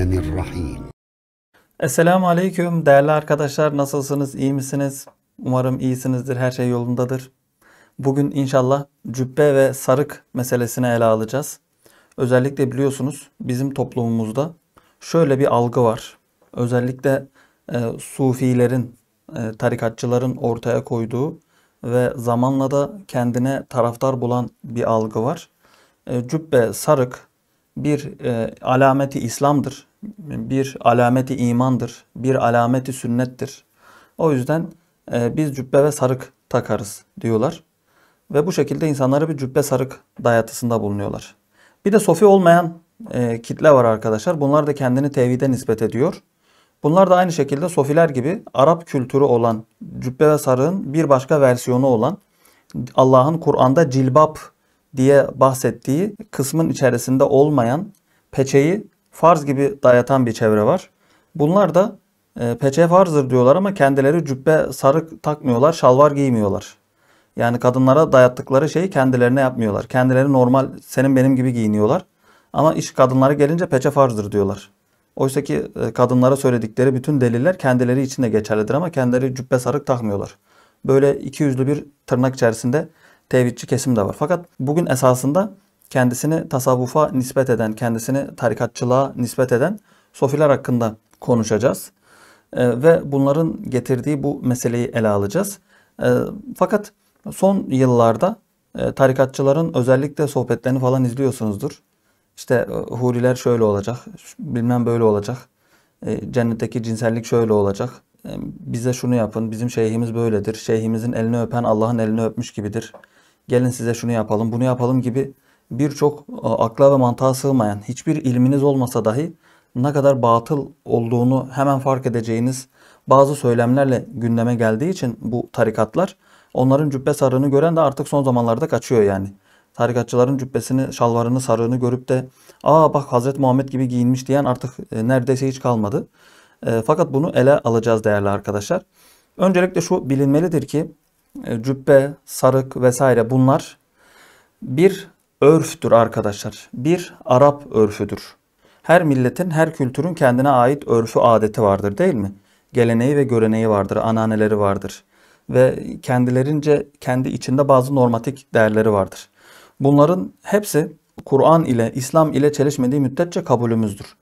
Bismillahirrahmanirrahim. Esselamu Aleyküm değerli arkadaşlar nasılsınız iyi misiniz? Umarım iyisinizdir her şey yolundadır. Bugün inşallah cübbe ve sarık meselesini ele alacağız. Özellikle biliyorsunuz bizim toplumumuzda şöyle bir algı var. Özellikle e, sufilerin, e, tarikatçıların ortaya koyduğu ve zamanla da kendine taraftar bulan bir algı var. E, cübbe, sarık bir e, alameti İslam'dır bir alameti imandır, bir alameti sünnettir. O yüzden e, biz cübbe ve sarık takarız diyorlar. Ve bu şekilde insanları bir cübbe sarık dayatısında bulunuyorlar. Bir de sofi olmayan e, kitle var arkadaşlar. Bunlar da kendini tevhide nispet ediyor. Bunlar da aynı şekilde sofiler gibi Arap kültürü olan cübbe ve sarığın bir başka versiyonu olan Allah'ın Kur'an'da cilbap diye bahsettiği kısmın içerisinde olmayan peçeyi farz gibi dayatan bir çevre var. Bunlar da e, peçe farzdır diyorlar ama kendileri cübbe sarık takmıyorlar, şalvar giymiyorlar. Yani kadınlara dayattıkları şeyi kendilerine yapmıyorlar. Kendileri normal senin benim gibi giyiniyorlar. Ama iş kadınlara gelince peçe farzdır diyorlar. Oysa ki e, kadınlara söyledikleri bütün deliller kendileri için de geçerlidir ama kendileri cübbe sarık takmıyorlar. Böyle iki yüzlü bir tırnak içerisinde tevhidçi kesim de var. Fakat bugün esasında kendisini tasavvufa nispet eden, kendisini tarikatçılığa nispet eden sofiler hakkında konuşacağız. E, ve bunların getirdiği bu meseleyi ele alacağız. E, fakat son yıllarda e, tarikatçıların özellikle sohbetlerini falan izliyorsunuzdur. İşte e, huriler şöyle olacak, bilmem böyle olacak, e, cennetteki cinsellik şöyle olacak, e, bize şunu yapın, bizim şeyhimiz böyledir, şeyhimizin elini öpen Allah'ın elini öpmüş gibidir, gelin size şunu yapalım, bunu yapalım gibi birçok e, akla ve mantığa sığmayan, hiçbir ilminiz olmasa dahi ne kadar batıl olduğunu hemen fark edeceğiniz bazı söylemlerle gündeme geldiği için bu tarikatlar onların cübbe sarığını gören de artık son zamanlarda kaçıyor yani. Tarikatçıların cübbesini, şalvarını, sarığını görüp de aa bak Hazreti Muhammed gibi giyinmiş diyen artık e, neredeyse hiç kalmadı. E, fakat bunu ele alacağız değerli arkadaşlar. Öncelikle şu bilinmelidir ki e, cübbe, sarık vesaire bunlar bir örftür arkadaşlar. Bir Arap örfüdür. Her milletin, her kültürün kendine ait örfü adeti vardır değil mi? Geleneği ve göreneği vardır, ananeleri vardır. Ve kendilerince kendi içinde bazı normatik değerleri vardır. Bunların hepsi Kur'an ile, İslam ile çelişmediği müddetçe kabulümüzdür.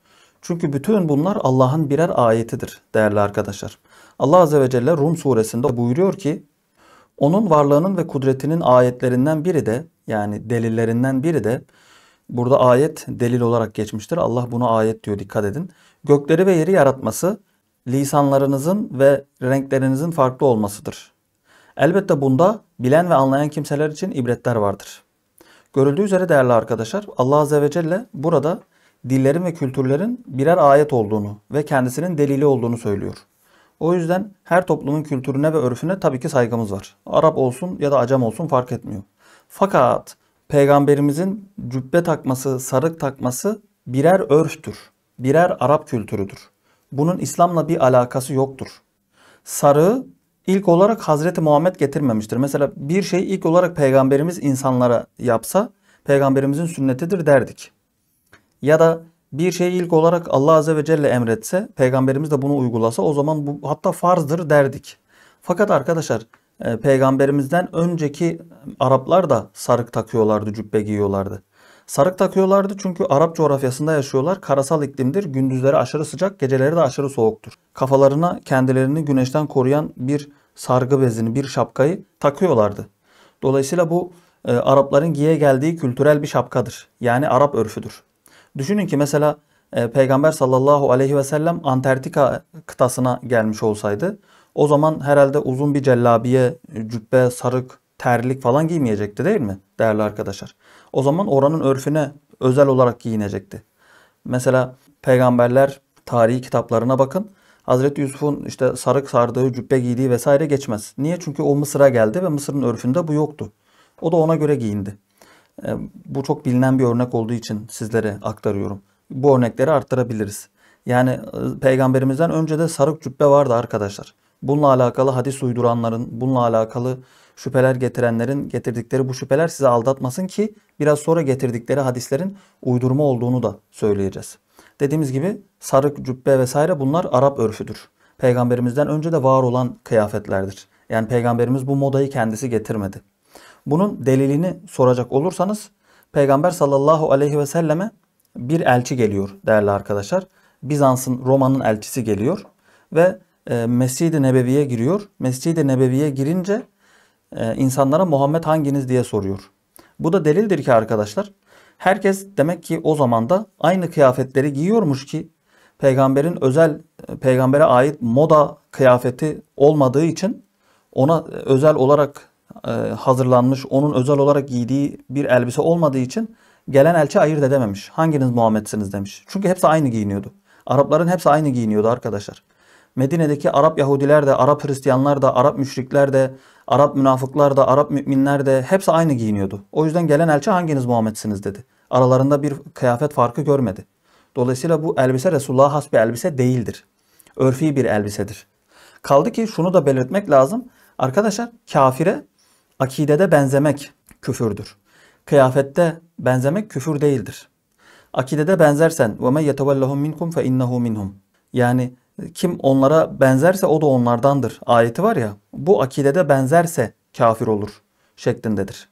Çünkü bütün bunlar Allah'ın birer ayetidir değerli arkadaşlar. Allah Azze ve Celle Rum suresinde buyuruyor ki, onun varlığının ve kudretinin ayetlerinden biri de yani delillerinden biri de burada ayet delil olarak geçmiştir. Allah buna ayet diyor dikkat edin. Gökleri ve yeri yaratması lisanlarınızın ve renklerinizin farklı olmasıdır. Elbette bunda bilen ve anlayan kimseler için ibretler vardır. Görüldüğü üzere değerli arkadaşlar Allah Azze ve Celle burada dillerin ve kültürlerin birer ayet olduğunu ve kendisinin delili olduğunu söylüyor. O yüzden her toplumun kültürüne ve örfüne tabii ki saygımız var. Arap olsun ya da Acem olsun fark etmiyor. Fakat peygamberimizin cübbe takması, sarık takması birer örftür. Birer Arap kültürüdür. Bunun İslam'la bir alakası yoktur. Sarığı ilk olarak Hazreti Muhammed getirmemiştir. Mesela bir şey ilk olarak peygamberimiz insanlara yapsa peygamberimizin sünnetidir derdik. Ya da bir şey ilk olarak Allah Azze ve Celle emretse, peygamberimiz de bunu uygulasa o zaman bu hatta farzdır derdik. Fakat arkadaşlar e, peygamberimizden önceki Araplar da sarık takıyorlardı, cübbe giyiyorlardı. Sarık takıyorlardı çünkü Arap coğrafyasında yaşıyorlar. Karasal iklimdir. Gündüzleri aşırı sıcak, geceleri de aşırı soğuktur. Kafalarına kendilerini güneşten koruyan bir sargı bezini, bir şapkayı takıyorlardı. Dolayısıyla bu e, Arapların giye geldiği kültürel bir şapkadır. Yani Arap örfüdür. Düşünün ki mesela e, Peygamber sallallahu aleyhi ve sellem Antarktika kıtasına gelmiş olsaydı o zaman herhalde uzun bir cellabiye, cübbe, sarık, terlik falan giymeyecekti değil mi değerli arkadaşlar? O zaman oranın örfüne özel olarak giyinecekti. Mesela peygamberler tarihi kitaplarına bakın. Hazreti Yusuf'un işte sarık sardığı, cübbe giydiği vesaire geçmez. Niye? Çünkü o Mısır'a geldi ve Mısır'ın örfünde bu yoktu. O da ona göre giyindi. Ee, bu çok bilinen bir örnek olduğu için sizlere aktarıyorum. Bu örnekleri arttırabiliriz. Yani e, peygamberimizden önce de sarık cübbe vardı arkadaşlar bununla alakalı hadis uyduranların, bununla alakalı şüpheler getirenlerin getirdikleri bu şüpheler sizi aldatmasın ki biraz sonra getirdikleri hadislerin uydurma olduğunu da söyleyeceğiz. Dediğimiz gibi sarık, cübbe vesaire bunlar Arap örfüdür. Peygamberimizden önce de var olan kıyafetlerdir. Yani peygamberimiz bu modayı kendisi getirmedi. Bunun delilini soracak olursanız peygamber sallallahu aleyhi ve selleme bir elçi geliyor değerli arkadaşlar. Bizans'ın Roma'nın elçisi geliyor ve e, Mescid-i Nebevi'ye giriyor. Mescid-i Nebevi'ye girince e, insanlara Muhammed hanginiz diye soruyor. Bu da delildir ki arkadaşlar. Herkes demek ki o zaman da aynı kıyafetleri giyiyormuş ki peygamberin özel e, peygambere ait moda kıyafeti olmadığı için ona e, özel olarak hazırlanmış, onun özel olarak giydiği bir elbise olmadığı için gelen elçi ayırt edememiş. Hanginiz Muhammed'siniz demiş. Çünkü hepsi aynı giyiniyordu. Arapların hepsi aynı giyiniyordu arkadaşlar. Medine'deki Arap Yahudiler de, Arap Hristiyanlar da, Arap müşrikler de, Arap münafıklar da, Arap müminler de hepsi aynı giyiniyordu. O yüzden gelen elçi hanginiz Muhammed'siniz dedi. Aralarında bir kıyafet farkı görmedi. Dolayısıyla bu elbise Resulullah'a has bir elbise değildir. Örfi bir elbisedir. Kaldı ki şunu da belirtmek lazım. Arkadaşlar kafire akidede benzemek küfürdür. Kıyafette benzemek küfür değildir. Akidede benzersen ve men yetevellahum minkum fe innehu minhum. Yani kim onlara benzerse o da onlardandır ayeti var ya bu akidede benzerse kafir olur şeklindedir.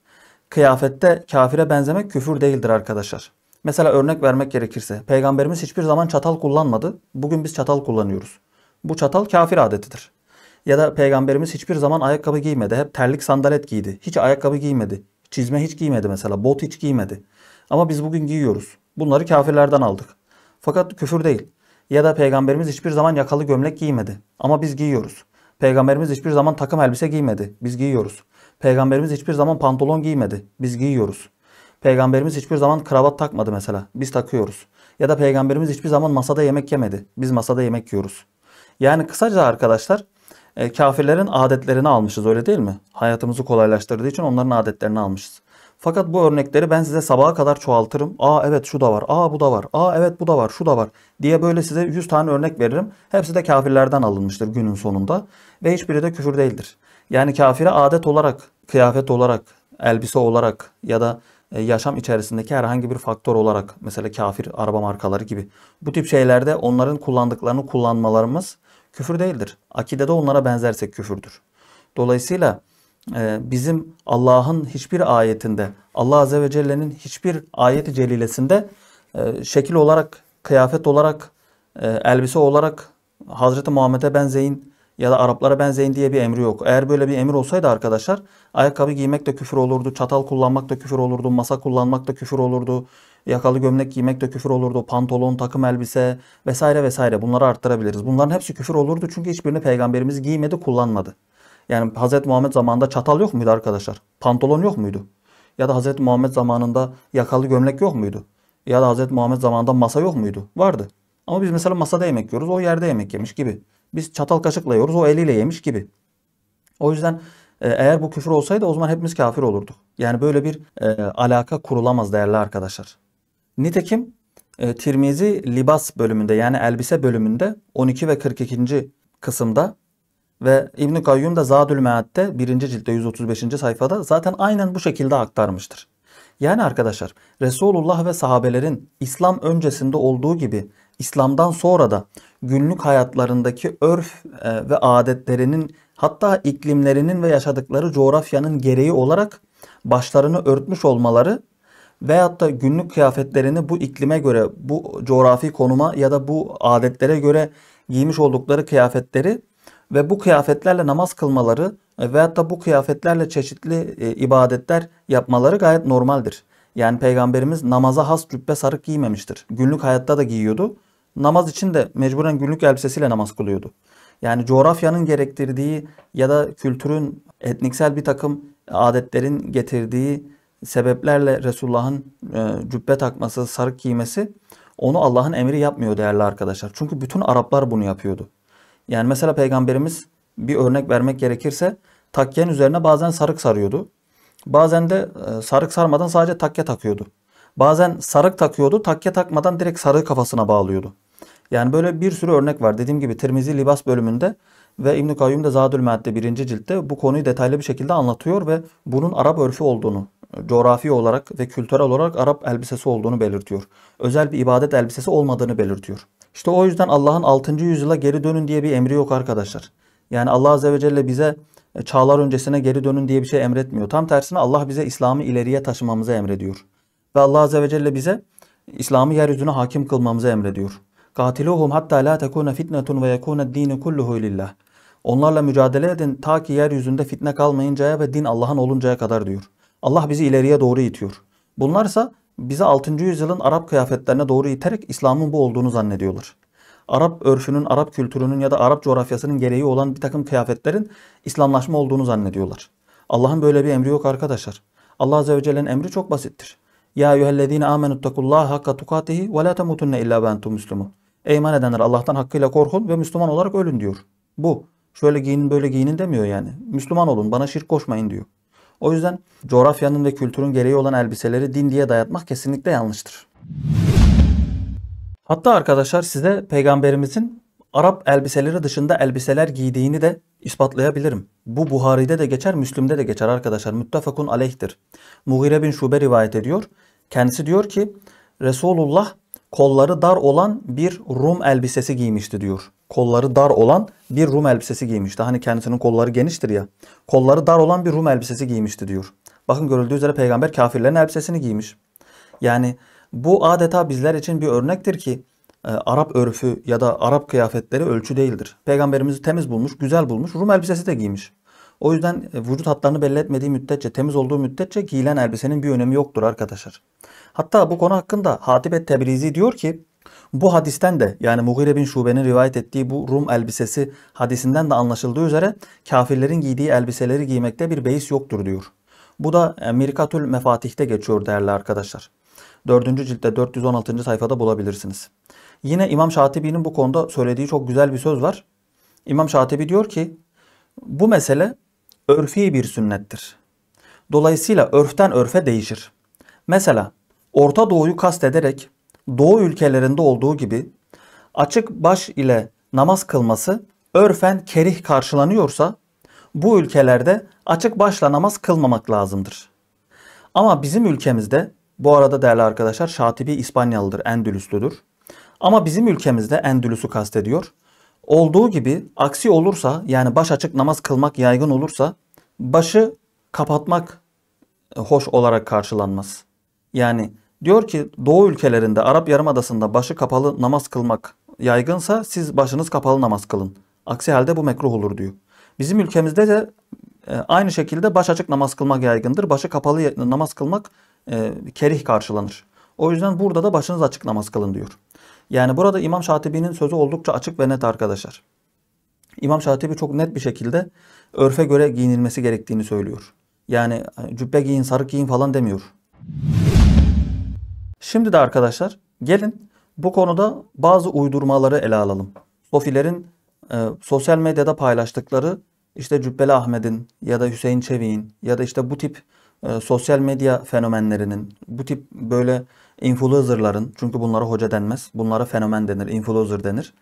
Kıyafette kafire benzemek küfür değildir arkadaşlar. Mesela örnek vermek gerekirse peygamberimiz hiçbir zaman çatal kullanmadı. Bugün biz çatal kullanıyoruz. Bu çatal kafir adetidir. Ya da peygamberimiz hiçbir zaman ayakkabı giymedi. Hep terlik sandalet giydi. Hiç ayakkabı giymedi. Çizme hiç giymedi mesela. Bot hiç giymedi. Ama biz bugün giyiyoruz. Bunları kafirlerden aldık. Fakat küfür değil ya da peygamberimiz hiçbir zaman yakalı gömlek giymedi ama biz giyiyoruz. Peygamberimiz hiçbir zaman takım elbise giymedi. Biz giyiyoruz. Peygamberimiz hiçbir zaman pantolon giymedi. Biz giyiyoruz. Peygamberimiz hiçbir zaman kravat takmadı mesela. Biz takıyoruz. Ya da peygamberimiz hiçbir zaman masada yemek yemedi. Biz masada yemek yiyoruz. Yani kısaca arkadaşlar e, kafirlerin adetlerini almışız öyle değil mi? Hayatımızı kolaylaştırdığı için onların adetlerini almışız. Fakat bu örnekleri ben size sabaha kadar çoğaltırım. Aa evet şu da var, aa bu da var, aa evet bu da var, şu da var diye böyle size 100 tane örnek veririm. Hepsi de kafirlerden alınmıştır günün sonunda ve hiçbiri de küfür değildir. Yani kafire adet olarak, kıyafet olarak, elbise olarak ya da e, yaşam içerisindeki herhangi bir faktör olarak mesela kafir araba markaları gibi bu tip şeylerde onların kullandıklarını kullanmalarımız küfür değildir. Akide de onlara benzersek küfürdür. Dolayısıyla ee, bizim Allah'ın hiçbir ayetinde, Allah Azze ve Celle'nin hiçbir ayeti celilesinde e, şekil olarak, kıyafet olarak, e, elbise olarak Hazreti Muhammed'e benzeyin ya da Araplara benzeyin diye bir emri yok. Eğer böyle bir emir olsaydı arkadaşlar ayakkabı giymek de küfür olurdu, çatal kullanmak da küfür olurdu, masa kullanmak da küfür olurdu, yakalı gömlek giymek de küfür olurdu, pantolon, takım elbise vesaire vesaire bunları arttırabiliriz. Bunların hepsi küfür olurdu çünkü hiçbirini peygamberimiz giymedi, kullanmadı. Yani Hz. Muhammed zamanında çatal yok muydu arkadaşlar? Pantolon yok muydu? Ya da Hz. Muhammed zamanında yakalı gömlek yok muydu? Ya da Hz. Muhammed zamanında masa yok muydu? Vardı. Ama biz mesela masada yemek yiyoruz, o yerde yemek yemiş gibi. Biz çatal kaşıkla yiyoruz, o eliyle yemiş gibi. O yüzden e, eğer bu küfür olsaydı o zaman hepimiz kafir olurduk. Yani böyle bir e, alaka kurulamaz değerli arkadaşlar. Nitekim e, Tirmizi libas bölümünde yani elbise bölümünde 12 ve 42. kısımda ve İbn Kayyum da Zadül Mead'de 1. ciltte 135. sayfada zaten aynen bu şekilde aktarmıştır. Yani arkadaşlar Resulullah ve sahabelerin İslam öncesinde olduğu gibi İslam'dan sonra da günlük hayatlarındaki örf e, ve adetlerinin hatta iklimlerinin ve yaşadıkları coğrafyanın gereği olarak başlarını örtmüş olmaları veyahut da günlük kıyafetlerini bu iklime göre, bu coğrafi konuma ya da bu adetlere göre giymiş oldukları kıyafetleri ve bu kıyafetlerle namaz kılmaları e, veyahut da bu kıyafetlerle çeşitli e, ibadetler yapmaları gayet normaldir. Yani peygamberimiz namaza has cübbe sarık giymemiştir. Günlük hayatta da giyiyordu. Namaz için de mecburen günlük elbisesiyle namaz kılıyordu. Yani coğrafyanın gerektirdiği ya da kültürün etniksel bir takım adetlerin getirdiği sebeplerle Resulullah'ın e, cübbe takması, sarık giymesi onu Allah'ın emri yapmıyor değerli arkadaşlar. Çünkü bütün Araplar bunu yapıyordu. Yani mesela peygamberimiz bir örnek vermek gerekirse takyenin üzerine bazen sarık sarıyordu. Bazen de e, sarık sarmadan sadece takke takıyordu. Bazen sarık takıyordu, takke takmadan direkt sarığı kafasına bağlıyordu. Yani böyle bir sürü örnek var. Dediğim gibi Tirmizi Libas bölümünde ve İbn-i Kayyum da Zadül Mead'de birinci ciltte bu konuyu detaylı bir şekilde anlatıyor ve bunun Arap örfü olduğunu, coğrafi olarak ve kültürel olarak Arap elbisesi olduğunu belirtiyor. Özel bir ibadet elbisesi olmadığını belirtiyor. İşte o yüzden Allah'ın 6. yüzyıla geri dönün diye bir emri yok arkadaşlar. Yani Allah Azze ve Celle bize e, çağlar öncesine geri dönün diye bir şey emretmiyor. Tam tersine Allah bize İslam'ı ileriye taşımamızı emrediyor. Ve Allah Azze ve Celle bize İslam'ı yeryüzüne hakim kılmamızı emrediyor. Katiluhum hatta la tekuna fitnetun ve yekuna dini kulluhu lillah. Onlarla mücadele edin ta ki yeryüzünde fitne kalmayıncaya ve din Allah'ın oluncaya kadar diyor. Allah bizi ileriye doğru itiyor. Bunlarsa bize 6. yüzyılın Arap kıyafetlerine doğru iterek İslam'ın bu olduğunu zannediyorlar. Arap örfünün, Arap kültürünün ya da Arap coğrafyasının gereği olan bir takım kıyafetlerin İslamlaşma olduğunu zannediyorlar. Allah'ın böyle bir emri yok arkadaşlar. Allah Azze ve Celle'nin emri çok basittir. Ya eyyühellezine amenuttakullaha hakka tukatihi ve la temutunne illa ve entum müslümun. Ey iman edenler Allah'tan hakkıyla korkun ve Müslüman olarak ölün diyor. Bu. Şöyle giyinin böyle giyinin demiyor yani. Müslüman olun bana şirk koşmayın diyor. O yüzden coğrafyanın ve kültürün gereği olan elbiseleri din diye dayatmak kesinlikle yanlıştır. Hatta arkadaşlar size peygamberimizin Arap elbiseleri dışında elbiseler giydiğini de ispatlayabilirim. Bu Buhari'de de geçer, Müslim'de de geçer arkadaşlar. Müttefakun aleyhtir. Mughire bin Şube rivayet ediyor. Kendisi diyor ki Resulullah kolları dar olan bir Rum elbisesi giymişti diyor. Kolları dar olan bir Rum elbisesi giymişti. Hani kendisinin kolları geniştir ya. Kolları dar olan bir Rum elbisesi giymişti diyor. Bakın görüldüğü üzere peygamber kafirlerin elbisesini giymiş. Yani bu adeta bizler için bir örnektir ki e, Arap örfü ya da Arap kıyafetleri ölçü değildir. Peygamberimizi temiz bulmuş, güzel bulmuş, Rum elbisesi de giymiş. O yüzden e, vücut hatlarını belli etmediği müddetçe, temiz olduğu müddetçe giyilen elbisenin bir önemi yoktur arkadaşlar. Hatta bu konu hakkında Hatip Tebrizi diyor ki bu hadisten de yani Mughire bin Şube'nin rivayet ettiği bu Rum elbisesi hadisinden de anlaşıldığı üzere kafirlerin giydiği elbiseleri giymekte bir beis yoktur diyor. Bu da e, Mirkatül Mefatih'te geçiyor değerli arkadaşlar. 4. ciltte 416. sayfada bulabilirsiniz. Yine İmam Şatibi'nin bu konuda söylediği çok güzel bir söz var. İmam Şatibi diyor ki bu mesele örfi bir sünnettir. Dolayısıyla örften örfe değişir. Mesela Orta Doğu'yu kastederek Doğu ülkelerinde olduğu gibi açık baş ile namaz kılması örfen kerih karşılanıyorsa bu ülkelerde açık başla namaz kılmamak lazımdır. Ama bizim ülkemizde bu arada değerli arkadaşlar Şatibi İspanyalıdır, Endülüslüdür. Ama bizim ülkemizde Endülüs'ü kastediyor. Olduğu gibi aksi olursa yani baş açık namaz kılmak yaygın olursa başı kapatmak hoş olarak karşılanmaz. Yani Diyor ki Doğu ülkelerinde Arap Yarımadası'nda başı kapalı namaz kılmak yaygınsa siz başınız kapalı namaz kılın. Aksi halde bu mekruh olur diyor. Bizim ülkemizde de e, aynı şekilde baş açık namaz kılmak yaygındır. Başı kapalı namaz kılmak e, kerih karşılanır. O yüzden burada da başınız açık namaz kılın diyor. Yani burada İmam Şatibi'nin sözü oldukça açık ve net arkadaşlar. İmam Şatibi çok net bir şekilde örfe göre giyinilmesi gerektiğini söylüyor. Yani cübbe giyin, sarık giyin falan demiyor. Şimdi de arkadaşlar gelin bu konuda bazı uydurmaları ele alalım. Sofilerin e, sosyal medyada paylaştıkları işte Cübbeli Ahmet'in ya da Hüseyin Çevik'in ya da işte bu tip e, sosyal medya fenomenlerinin, bu tip böyle influencerların, çünkü bunlara hoca denmez, bunlara fenomen denir, influencer denir.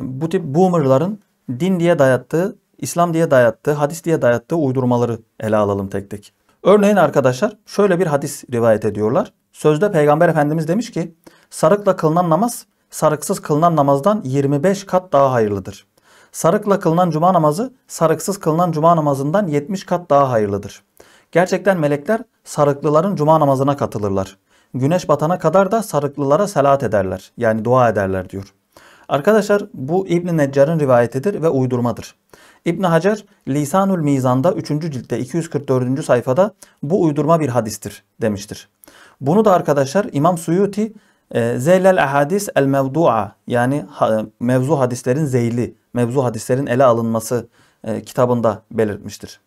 Bu tip boomerların din diye dayattığı, İslam diye dayattığı, hadis diye dayattığı uydurmaları ele alalım tek tek. Örneğin arkadaşlar şöyle bir hadis rivayet ediyorlar. Sözde Peygamber Efendimiz demiş ki sarıkla kılınan namaz sarıksız kılınan namazdan 25 kat daha hayırlıdır. Sarıkla kılınan cuma namazı sarıksız kılınan cuma namazından 70 kat daha hayırlıdır. Gerçekten melekler sarıklıların cuma namazına katılırlar. Güneş batana kadar da sarıklılara selat ederler. Yani dua ederler diyor. Arkadaşlar bu İbn Neccar'ın rivayetidir ve uydurmadır. İbn Hacer Lisanül Mizan'da 3. ciltte 244. sayfada bu uydurma bir hadistir demiştir. Bunu da arkadaşlar İmam Suyuti e, Zeylel Ahadis El Mevdu'a yani e, mevzu hadislerin zeyli, mevzu hadislerin ele alınması e, kitabında belirtmiştir.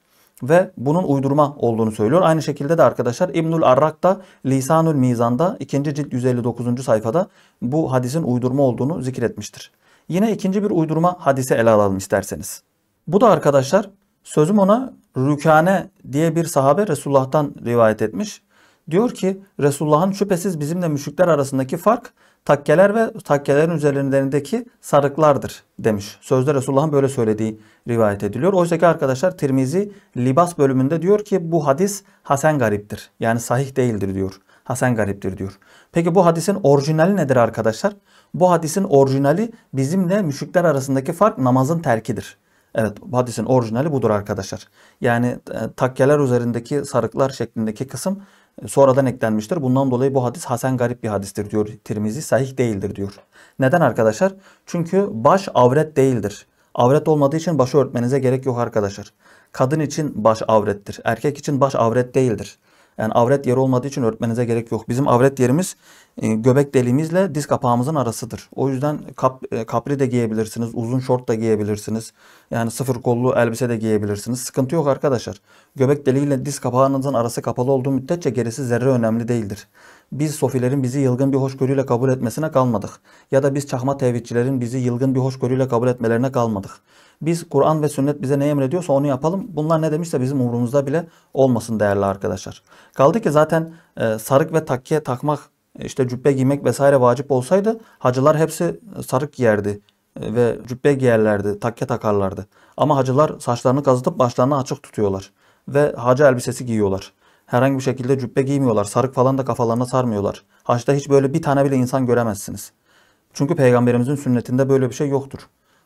Ve bunun uydurma olduğunu söylüyor. Aynı şekilde de arkadaşlar İbnül Arrak da Lisanül Mizan'da 2. cilt 159. sayfada bu hadisin uydurma olduğunu zikretmiştir. Yine ikinci bir uydurma hadise ele alalım isterseniz. Bu da arkadaşlar sözüm ona Rükane diye bir sahabe Resulullah'tan rivayet etmiş. Diyor ki Resulullah'ın şüphesiz bizimle müşrikler arasındaki fark takkeler ve takkelerin üzerlerindeki sarıklardır demiş. Sözde Resulullah'ın böyle söylediği rivayet ediliyor. Oysa ki arkadaşlar Tirmizi Libas bölümünde diyor ki bu hadis Hasan gariptir. Yani sahih değildir diyor. Hasan gariptir diyor. Peki bu hadisin orijinali nedir arkadaşlar? Bu hadisin orijinali bizimle müşrikler arasındaki fark namazın terkidir. Evet hadisin orijinali budur arkadaşlar. Yani e, takkeler üzerindeki sarıklar şeklindeki kısım e, sonradan eklenmiştir. Bundan dolayı bu hadis Hasan garip bir hadistir diyor Tirmizi. Sahih değildir diyor. Neden arkadaşlar? Çünkü baş avret değildir. Avret olmadığı için başı örtmenize gerek yok arkadaşlar. Kadın için baş avrettir. Erkek için baş avret değildir. Yani avret yeri olmadığı için örtmenize gerek yok. Bizim avret yerimiz e, göbek deliğimizle diz kapağımızın arasıdır. O yüzden kap, e, kapri de giyebilirsiniz, uzun şort da giyebilirsiniz. Yani sıfır kollu elbise de giyebilirsiniz. Sıkıntı yok arkadaşlar. Göbek deliğiyle diz kapağınızın arası kapalı olduğu müddetçe gerisi zerre önemli değildir biz sofilerin bizi yılgın bir hoşgörüyle kabul etmesine kalmadık. Ya da biz çakma tevhidçilerin bizi yılgın bir hoşgörüyle kabul etmelerine kalmadık. Biz Kur'an ve sünnet bize ne emrediyorsa onu yapalım. Bunlar ne demişse bizim umurumuzda bile olmasın değerli arkadaşlar. Kaldı ki zaten e, sarık ve takkiye takmak, e, işte cübbe giymek vesaire vacip olsaydı hacılar hepsi e, sarık giyerdi ve cübbe giyerlerdi, takke takarlardı. Ama hacılar saçlarını kazıtıp başlarını açık tutuyorlar ve hacı elbisesi giyiyorlar. Herhangi bir şekilde cübbe giymiyorlar. Sarık falan da kafalarına sarmıyorlar. Haçta hiç böyle bir tane bile insan göremezsiniz. Çünkü peygamberimizin sünnetinde böyle bir şey yoktur.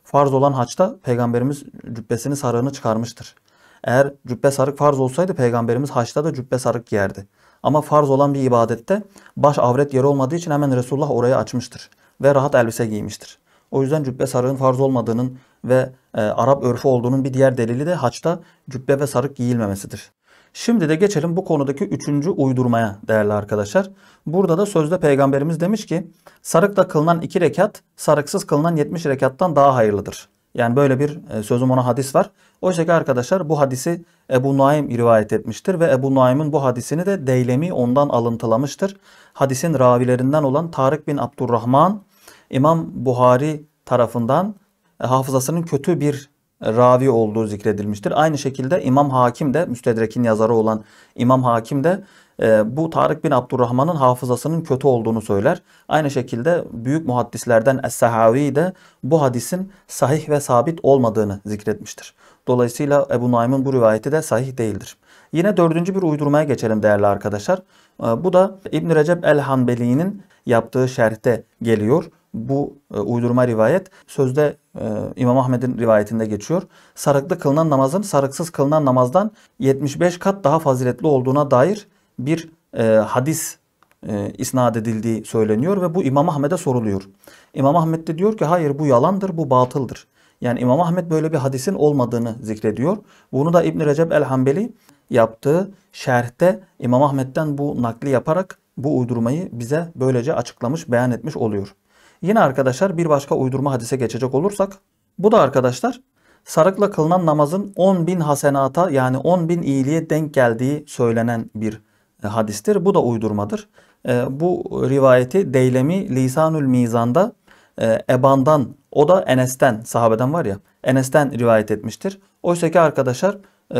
Farz olan haçta peygamberimiz cübbesini sarığını çıkarmıştır. Eğer cübbe sarık farz olsaydı peygamberimiz haçta da cübbe sarık giyerdi. Ama farz olan bir ibadette baş avret yeri olmadığı için hemen Resulullah orayı açmıştır ve rahat elbise giymiştir. O yüzden cübbe sarığın farz olmadığının ve e, Arap örfü olduğunun bir diğer delili de haçta cübbe ve sarık giyilmemesidir. Şimdi de geçelim bu konudaki üçüncü uydurmaya değerli arkadaşlar. Burada da sözde peygamberimiz demiş ki sarıkla kılınan iki rekat sarıksız kılınan 70 rekattan daha hayırlıdır. Yani böyle bir e, sözüm ona hadis var. Oysa ki arkadaşlar bu hadisi Ebu Naim rivayet etmiştir ve Ebu Naim'in bu hadisini de Deylemi ondan alıntılamıştır. Hadisin ravilerinden olan Tarık bin Abdurrahman İmam Buhari tarafından e, hafızasının kötü bir ravi olduğu zikredilmiştir. Aynı şekilde İmam Hakim de Müstedrek'in yazarı olan İmam Hakim de e, bu Tarık bin Abdurrahman'ın hafızasının kötü olduğunu söyler. Aynı şekilde büyük muhaddislerden Es-Sahavi de bu hadisin sahih ve sabit olmadığını zikretmiştir. Dolayısıyla Ebu Naim'in bu rivayeti de sahih değildir. Yine dördüncü bir uydurmaya geçelim değerli arkadaşlar. E, bu da İbn Recep el-Hanbeli'nin yaptığı şerhte geliyor bu e, uydurma rivayet sözde e, İmam Ahmed'in rivayetinde geçiyor. Sarıklı kılınan namazın sarıksız kılınan namazdan 75 kat daha faziletli olduğuna dair bir e, hadis e, isnat edildiği söyleniyor ve bu İmam Ahmed'e soruluyor. İmam Ahmed de diyor ki hayır bu yalandır, bu batıldır. Yani İmam Ahmed böyle bir hadisin olmadığını zikrediyor. Bunu da İbn Recep el-Hanbeli yaptığı şerhte İmam Ahmed'den bu nakli yaparak bu uydurmayı bize böylece açıklamış, beyan etmiş oluyor. Yine arkadaşlar bir başka uydurma hadise geçecek olursak bu da arkadaşlar sarıkla kılınan namazın 10 bin hasenata yani 10 bin iyiliğe denk geldiği söylenen bir e, hadistir. Bu da uydurmadır. E, bu rivayeti Deylemi Lisanül Mizan'da e, Eban'dan o da Enes'ten sahabeden var ya Enes'ten rivayet etmiştir. Oysa ki arkadaşlar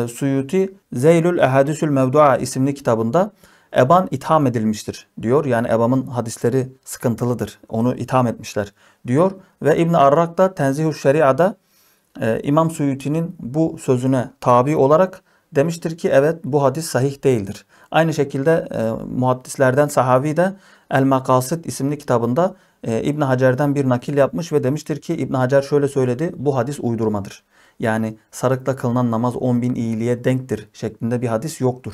Suyuti Zeylül Ehadisül Mevdua isimli kitabında Eban itham edilmiştir diyor. Yani Ebam'ın hadisleri sıkıntılıdır. Onu itham etmişler diyor. Ve İbn Arrak da Tenzihü Şeria'da e, İmam Suyuti'nin bu sözüne tabi olarak demiştir ki evet bu hadis sahih değildir. Aynı şekilde e, muhaddislerden sahavi de El Makasit isimli kitabında e, İbn Hacer'den bir nakil yapmış ve demiştir ki İbn Hacer şöyle söyledi bu hadis uydurmadır yani sarıkla kılınan namaz 10 bin iyiliğe denktir şeklinde bir hadis yoktur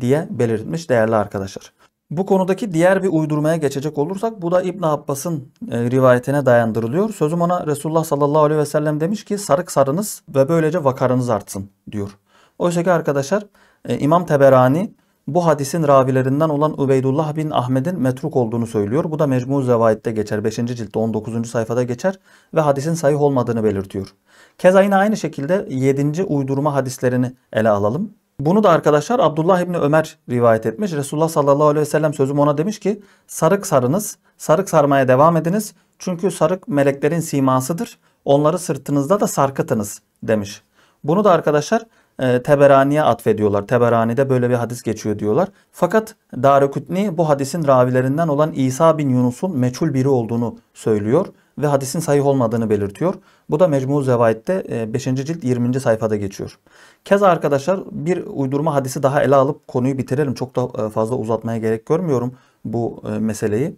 diye belirtmiş değerli arkadaşlar. Bu konudaki diğer bir uydurmaya geçecek olursak bu da İbn Abbas'ın e, rivayetine dayandırılıyor. Sözüm ona Resulullah sallallahu aleyhi ve sellem demiş ki sarık sarınız ve böylece vakarınız artsın diyor. Oysa ki arkadaşlar e, İmam Teberani bu hadisin ravilerinden olan Ubeydullah bin Ahmed'in metruk olduğunu söylüyor. Bu da Mecmu Zevaid'de geçer. 5. ciltte 19. sayfada geçer ve hadisin sayıh olmadığını belirtiyor. Keza yine aynı şekilde 7. uydurma hadislerini ele alalım. Bunu da arkadaşlar Abdullah İbni Ömer rivayet etmiş. Resulullah sallallahu aleyhi ve sellem sözüm ona demiş ki sarık sarınız, sarık sarmaya devam ediniz. Çünkü sarık meleklerin simasıdır. Onları sırtınızda da sarkıtınız demiş. Bunu da arkadaşlar e, Teberani'ye atfediyorlar. Teberani'de böyle bir hadis geçiyor diyorlar. Fakat Darukutni bu hadisin ravilerinden olan İsa bin Yunus'un meçhul biri olduğunu söylüyor ve hadisin sahih olmadığını belirtiyor. Bu da Mecmu Zevaid'de 5. E, cilt 20. sayfada geçiyor. Keza arkadaşlar bir uydurma hadisi daha ele alıp konuyu bitirelim. Çok da e, fazla uzatmaya gerek görmüyorum bu e, meseleyi.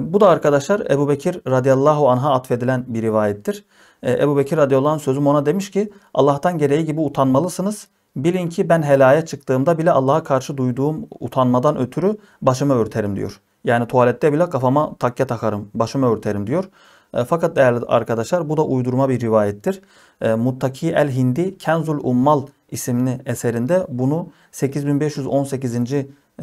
Bu da arkadaşlar Ebu Bekir radıyallahu anh'a atfedilen bir rivayettir. Ebu Bekir radıyallahu anh sözüm ona demiş ki Allah'tan gereği gibi utanmalısınız. Bilin ki ben helaya çıktığımda bile Allah'a karşı duyduğum utanmadan ötürü başımı örterim diyor. Yani tuvalette bile kafama takya takarım, başımı örterim diyor. E, fakat değerli arkadaşlar bu da uydurma bir rivayettir. E, Muttaki el-Hindi Kenzul Ummal isimli eserinde bunu 8518.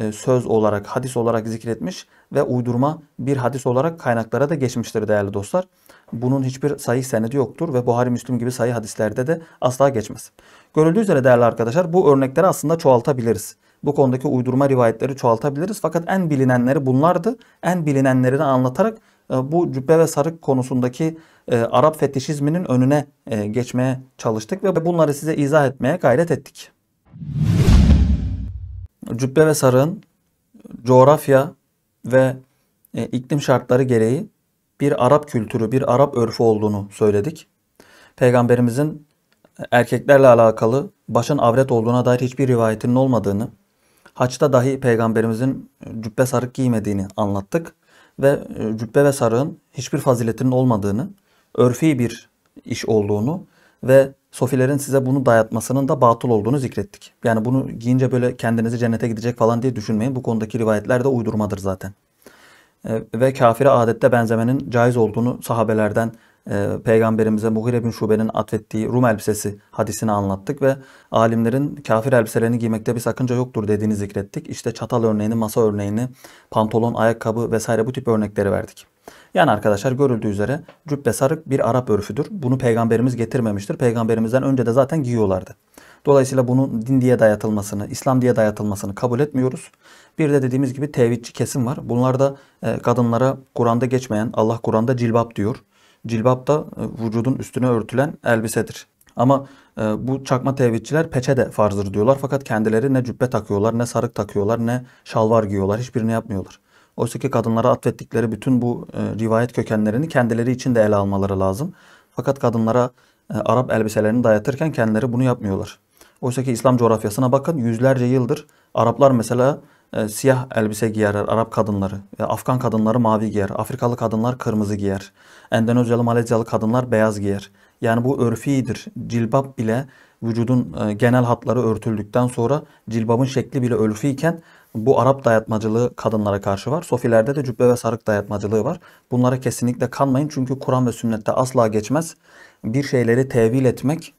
E, söz olarak, hadis olarak zikretmiş ve uydurma bir hadis olarak kaynaklara da geçmiştir değerli dostlar. Bunun hiçbir sayı senedi yoktur ve Buhari Müslim gibi sayı hadislerde de asla geçmez. Görüldüğü üzere değerli arkadaşlar bu örnekleri aslında çoğaltabiliriz. Bu konudaki uydurma rivayetleri çoğaltabiliriz. Fakat en bilinenleri bunlardı. En bilinenlerini anlatarak e, bu cübbe ve sarık konusundaki e, Arap fetişizminin önüne e, geçmeye çalıştık ve bunları size izah etmeye gayret ettik. Cübbe ve sarığın coğrafya ve iklim şartları gereği bir Arap kültürü, bir Arap örfü olduğunu söyledik. Peygamberimizin erkeklerle alakalı başın avret olduğuna dair hiçbir rivayetinin olmadığını, haçta dahi peygamberimizin cübbe sarık giymediğini anlattık ve e, cübbe ve sarığın hiçbir faziletinin olmadığını, örfi bir iş olduğunu ve sofilerin size bunu dayatmasının da batıl olduğunu zikrettik. Yani bunu giyince böyle kendinizi cennete gidecek falan diye düşünmeyin. Bu konudaki rivayetler de uydurmadır zaten. E, ve kafire adette benzemenin caiz olduğunu sahabelerden ee, Peygamberimize Mughire bin Şube'nin atfettiği Rum elbisesi hadisini anlattık ve alimlerin kafir elbiselerini giymekte bir sakınca yoktur dediğini zikrettik. İşte çatal örneğini, masa örneğini, pantolon, ayakkabı vesaire bu tip örnekleri verdik. Yani arkadaşlar görüldüğü üzere cübbe sarık bir Arap örfüdür. Bunu peygamberimiz getirmemiştir. Peygamberimizden önce de zaten giyiyorlardı. Dolayısıyla bunun din diye dayatılmasını, İslam diye dayatılmasını kabul etmiyoruz. Bir de dediğimiz gibi tevhidçi kesim var. Bunlar da e, kadınlara Kur'an'da geçmeyen, Allah Kur'an'da cilbap diyor. Cilbap da e, vücudun üstüne örtülen elbisedir. Ama e, bu çakma tevhidçiler peçe de farzdır diyorlar. Fakat kendileri ne cübbe takıyorlar, ne sarık takıyorlar, ne şalvar giyiyorlar. Hiçbirini yapmıyorlar. Oysa ki kadınlara atfettikleri bütün bu e, rivayet kökenlerini kendileri için de ele almaları lazım. Fakat kadınlara e, Arap elbiselerini dayatırken kendileri bunu yapmıyorlar. Oysa ki İslam coğrafyasına bakın yüzlerce yıldır Araplar mesela e, siyah elbise giyerler Arap kadınları. E, Afgan kadınları mavi giyer. Afrikalı kadınlar kırmızı giyer. Endonezyalı, Malezyalı kadınlar beyaz giyer. Yani bu örfidir. Cilbap bile vücudun e, genel hatları örtüldükten sonra cilbabın şekli bile örfiyken bu Arap dayatmacılığı kadınlara karşı var. Sofilerde de cübbe ve sarık dayatmacılığı var. Bunlara kesinlikle kanmayın çünkü Kur'an ve sünnette asla geçmez. Bir şeyleri tevil etmek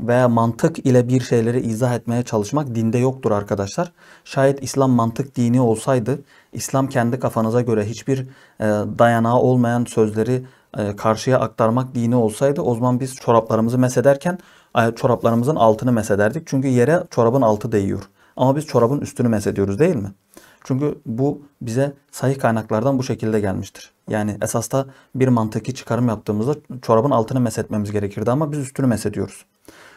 veya mantık ile bir şeyleri izah etmeye çalışmak dinde yoktur arkadaşlar. Şayet İslam mantık dini olsaydı İslam kendi kafanıza göre hiçbir e, dayanağı olmayan sözleri e, karşıya aktarmak dini olsaydı o zaman biz çoraplarımızı mesederken e, çoraplarımızın altını mesederdik. Çünkü yere çorabın altı değiyor. Ama biz çorabın üstünü mesediyoruz değil mi? Çünkü bu bize sahih kaynaklardan bu şekilde gelmiştir. Yani esas bir mantıki çıkarım yaptığımızda çorabın altını mesetmemiz gerekirdi ama biz üstünü mesediyoruz.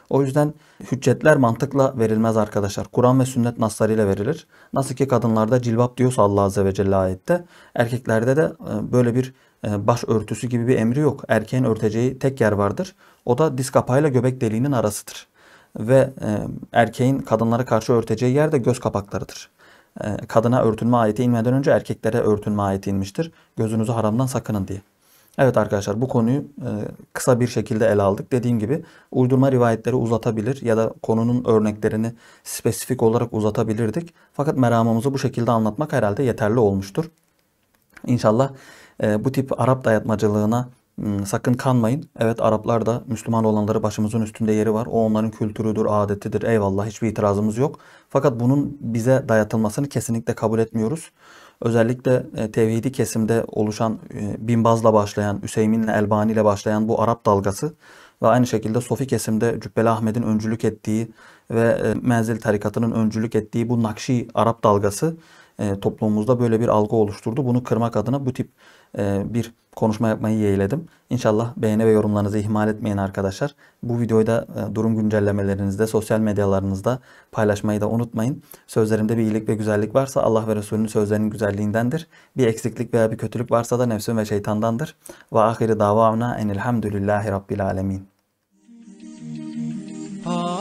O yüzden hüccetler mantıkla verilmez arkadaşlar. Kur'an ve sünnet naslarıyla verilir. Nasıl ki kadınlarda cilbap diyorsa Allah Azze ve Celle ayette erkeklerde de e, böyle bir e, baş örtüsü gibi bir emri yok. Erkeğin örteceği tek yer vardır. O da diz kapağıyla göbek deliğinin arasıdır. Ve e, erkeğin kadınlara karşı örteceği yer de göz kapaklarıdır kadına örtünme ayeti inmeden önce erkeklere örtünme ayeti inmiştir. Gözünüzü haramdan sakının diye. Evet arkadaşlar bu konuyu e, kısa bir şekilde ele aldık. Dediğim gibi uydurma rivayetleri uzatabilir ya da konunun örneklerini spesifik olarak uzatabilirdik. Fakat meramımızı bu şekilde anlatmak herhalde yeterli olmuştur. İnşallah e, bu tip Arap dayatmacılığına sakın kanmayın. Evet Araplar da Müslüman olanları başımızın üstünde yeri var. O onların kültürüdür, adetidir. Eyvallah hiçbir itirazımız yok. Fakat bunun bize dayatılmasını kesinlikle kabul etmiyoruz. Özellikle e, tevhidi kesimde oluşan e, Binbaz'la başlayan, Hüseymin'le Elbani ile başlayan bu Arap dalgası ve aynı şekilde Sofi kesimde Cübbeli Ahmet'in öncülük ettiği ve e, Menzil tarikatının öncülük ettiği bu Nakşi Arap dalgası e, toplumumuzda böyle bir algı oluşturdu. Bunu kırmak adına bu tip e, bir konuşma yapmayı yeğledim. İnşallah beğeni ve yorumlarınızı ihmal etmeyin arkadaşlar. Bu videoyu da e, durum güncellemelerinizde, sosyal medyalarınızda paylaşmayı da unutmayın. Sözlerimde bir iyilik ve güzellik varsa Allah ve Resulünün sözlerinin güzelliğindendir. Bir eksiklik veya bir kötülük varsa da nefsim ve şeytandandır. Ve ahiri davamna enilhamdülillahi rabbil alemin. Aa.